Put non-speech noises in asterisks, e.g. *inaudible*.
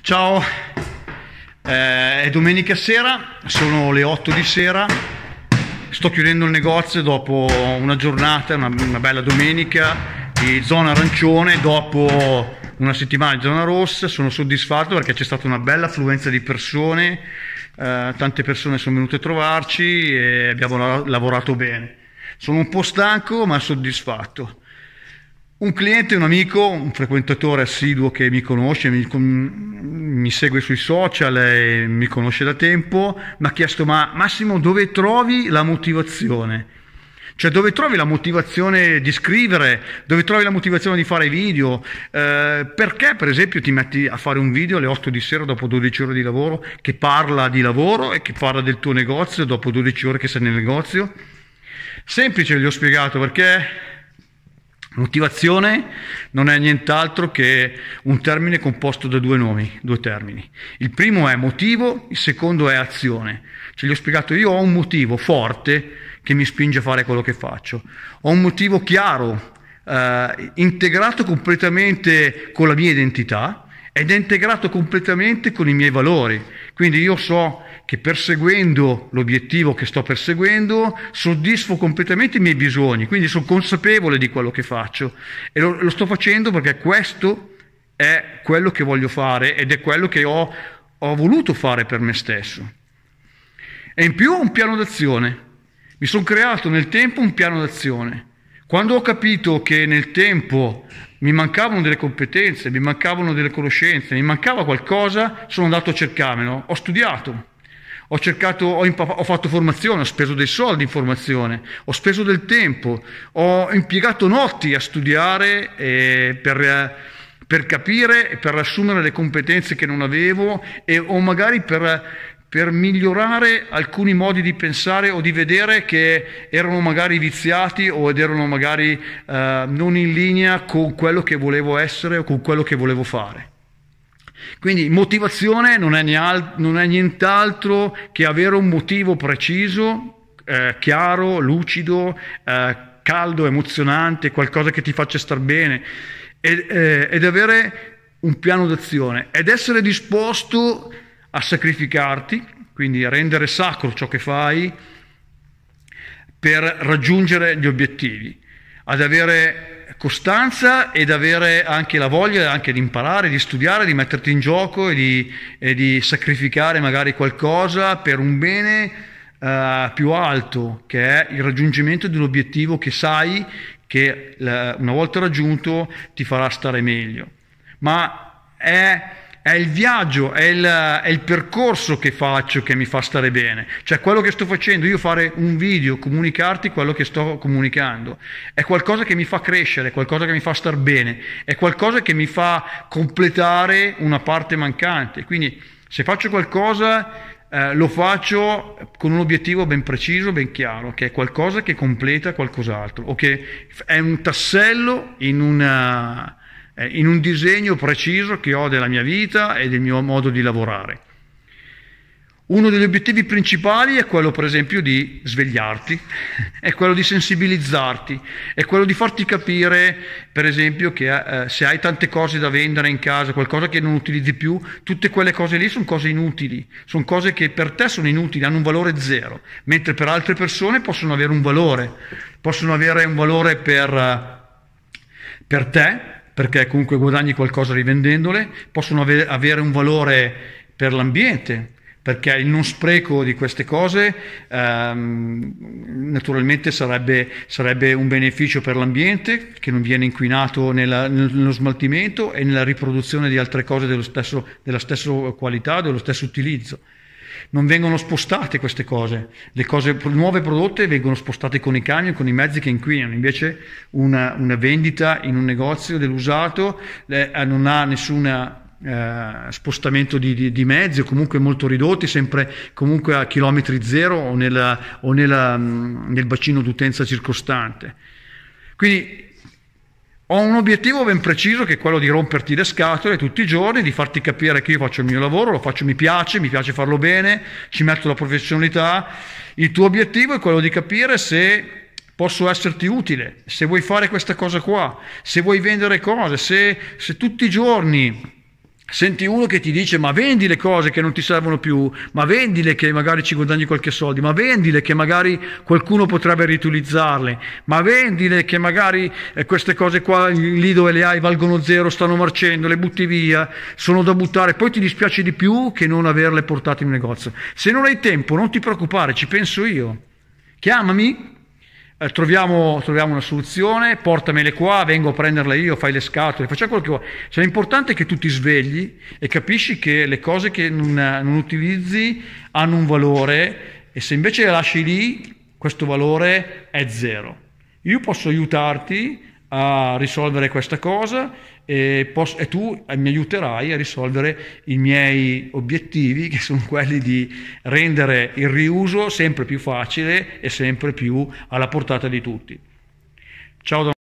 Ciao, eh, è domenica sera, sono le 8 di sera, sto chiudendo il negozio dopo una giornata, una, una bella domenica di zona arancione, dopo una settimana di zona rossa, sono soddisfatto perché c'è stata una bella affluenza di persone, eh, tante persone sono venute a trovarci e abbiamo la- lavorato bene. Sono un po' stanco ma soddisfatto. Un cliente, un amico, un frequentatore assiduo che mi conosce, mi, mi segue sui social e mi conosce da tempo, mi ha chiesto ma Massimo dove trovi la motivazione? Cioè dove trovi la motivazione di scrivere, dove trovi la motivazione di fare video, eh, perché per esempio ti metti a fare un video alle 8 di sera dopo 12 ore di lavoro che parla di lavoro e che parla del tuo negozio dopo 12 ore che sei nel negozio? Semplice, gli ho spiegato perché Motivazione non è nient'altro che un termine composto da due nomi, due termini. Il primo è motivo, il secondo è azione. Ce l'ho spiegato io, ho un motivo forte che mi spinge a fare quello che faccio. Ho un motivo chiaro, eh, integrato completamente con la mia identità ed è integrato completamente con i miei valori, quindi io so che perseguendo l'obiettivo che sto perseguendo soddisfo completamente i miei bisogni, quindi sono consapevole di quello che faccio e lo, lo sto facendo perché questo è quello che voglio fare ed è quello che ho, ho voluto fare per me stesso. E in più ho un piano d'azione. Mi sono creato nel tempo un piano d'azione. Quando ho capito che nel tempo mi mancavano delle competenze, mi mancavano delle conoscenze, mi mancava qualcosa, sono andato a cercarmelo, ho studiato, ho, cercato, ho, impap- ho fatto formazione, ho speso dei soldi in formazione, ho speso del tempo, ho impiegato notti a studiare eh, per... Eh, per capire e per assumere le competenze che non avevo e, o magari per per migliorare alcuni modi di pensare o di vedere che erano magari viziati o ed erano magari eh, non in linea con quello che volevo essere o con quello che volevo fare. Quindi motivazione non è, nial- non è nient'altro che avere un motivo preciso, eh, chiaro, lucido, eh, caldo, emozionante, qualcosa che ti faccia star bene ed, eh, ed avere un piano d'azione ed essere disposto a a sacrificarti, quindi a rendere sacro ciò che fai per raggiungere gli obiettivi, ad avere costanza ed avere anche la voglia anche di imparare, di studiare, di metterti in gioco e di, e di sacrificare magari qualcosa per un bene uh, più alto, che è il raggiungimento di un obiettivo che sai che uh, una volta raggiunto ti farà stare meglio. Ma è è il viaggio, è il, è il, percorso che faccio che mi fa stare bene. Cioè quello che sto facendo, io fare un video, comunicarti quello che sto comunicando, è qualcosa che mi fa crescere, è qualcosa che mi fa star bene, è qualcosa che mi fa completare una parte mancante. Quindi se faccio qualcosa eh, lo faccio con un obiettivo ben preciso, ben chiaro, che è qualcosa che completa qualcos'altro o che è un tassello in una eh, in un disegno preciso che ho della mia vita e del mio modo di lavorare. Uno degli obiettivi principali è quello, per esempio, di svegliarti, *laughs* è quello di sensibilizzarti, è quello di farti capire, per esempio, che eh, se hai tante cose da vendere in casa, qualcosa che non utilizzi più, tutte quelle cose lì sono cose inutili, sono cose che per te sono inutili, hanno un valore zero, mentre per altre persone possono avere un valore, possono avere un valore per, eh, per te, perché comunque guadagni qualcosa rivendendole, possono avere un valore per l'ambiente, perché il non spreco di queste cose ehm, naturalmente sarebbe, sarebbe, un beneficio per l'ambiente che non viene inquinato nella, nello smaltimento e nella riproduzione di altre cose dello stesso, della stessa qualità, dello stesso utilizzo. Non vengono spostate queste cose, le cose nuove prodotte vengono spostate con i camion, con i mezzi che inquinano, invece una, una vendita in un negozio dell'usato eh, eh, non ha nessun eh, spostamento di, di, di, mezzi o comunque molto ridotti, sempre comunque a chilometri zero o, nella, o nella, mm, nel bacino d'utenza circostante. Quindi ho un obiettivo ben preciso che è quello di romperti le scatole tutti i giorni, di farti capire che io faccio il mio lavoro, lo faccio, mi piace, mi piace farlo bene, ci metto la professionalità. Il tuo obiettivo è quello di capire se posso esserti utile, se vuoi fare questa cosa qua, se vuoi vendere cose, se, se tutti i giorni Senti uno che ti dice ma vendi le cose che non ti servono più, ma vendile che magari ci guadagni qualche soldi, ma vendile che magari qualcuno potrebbe riutilizzarle, ma vendile che magari eh, queste cose qua lì dove le hai valgono zero, stanno marcendo, le butti via, sono da buttare, poi ti dispiace di più che non averle portate in negozio. Se non hai tempo non ti preoccupare, ci penso io. Chiamami eh, troviamo, troviamo, una soluzione, portamele qua, vengo a prenderle io, fai le scatole, facciamo quello che vuoi. Cioè, l'importante è che tu ti svegli e capisci che le cose che non, non utilizzi hanno un valore e se invece le lasci lì, questo valore è zero. Io posso aiutarti a risolvere questa cosa e, posso, e, tu mi aiuterai a risolvere i miei obiettivi che sono quelli di rendere il riuso sempre più facile e sempre più alla portata di tutti. Ciao da